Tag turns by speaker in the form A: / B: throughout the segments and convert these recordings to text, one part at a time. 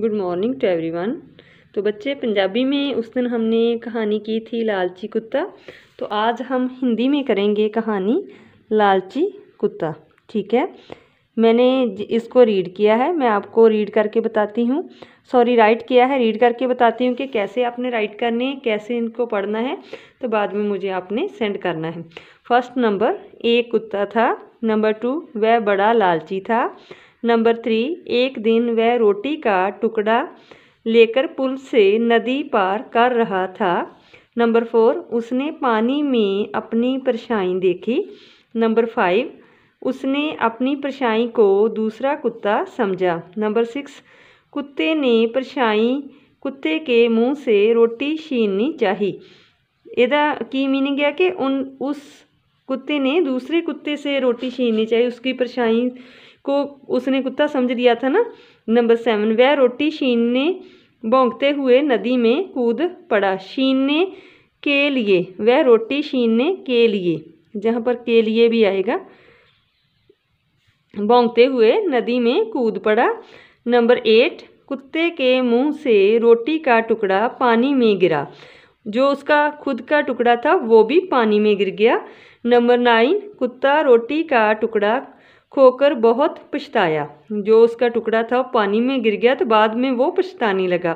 A: good morning to everyone तो बच्चे पंजाबी में उस दिन हमने कहानी की थी लालची कुत्ता तो आज हम हिंदी में करेंगे कहानी लालची कुत्ता ठीक है मैंने इसको रीड किया है मैं आपको रीड करके बताती हूँ सॉरी राइट किया है रीड करके बताती हूँ कि कैसे आपने राइट करने कैसे इनको पढ़ना है तो बाद में मुझे आपने सेंड करना है फर्स्ट नंबर ए कुत्ता था नंबर टू वह बड़ा लालची था नंबर थ्री एक दिन वह रोटी का टुकड़ा लेकर पुल से नदी पार कर रहा था नंबर फोर उसने पानी में अपनी परछाई देखी नंबर फाइव उसने अपनी परछाई को दूसरा कुत्ता समझा नंबर सिक्स कुत्ते ने परछाई कुत्ते के मुंह से रोटी छीननी चाही की मीनिंग है कि उन उस कुत्ते ने दूसरे कुत्ते से रोटी छीननी चाहिए उसकी परछाई को उसने कुत्ता समझ लिया था ना नंबर सेवन वह रोटी शीन ने भोंगते हुए नदी में कूद पड़ा छीनने के लिए वह रोटी छीनने के लिए जहाँ पर के लिए भी आएगा भोंगते हुए नदी में कूद पड़ा नंबर एट कुत्ते के मुंह से रोटी का टुकड़ा पानी में गिरा जो उसका खुद का टुकड़ा था वो भी पानी में गिर गया नंबर नाइन कुत्ता रोटी का टुकड़ा खोकर बहुत पछताया जो उसका टुकड़ा था पानी में गिर गया तो बाद में वो पछताने लगा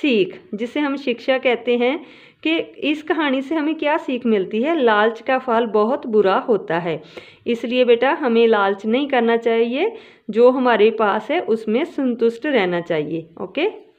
A: सीख जिसे हम शिक्षा कहते हैं कि इस कहानी से हमें क्या सीख मिलती है लालच का फल बहुत बुरा होता है इसलिए बेटा हमें लालच नहीं करना चाहिए जो हमारे पास है उसमें संतुष्ट रहना चाहिए ओके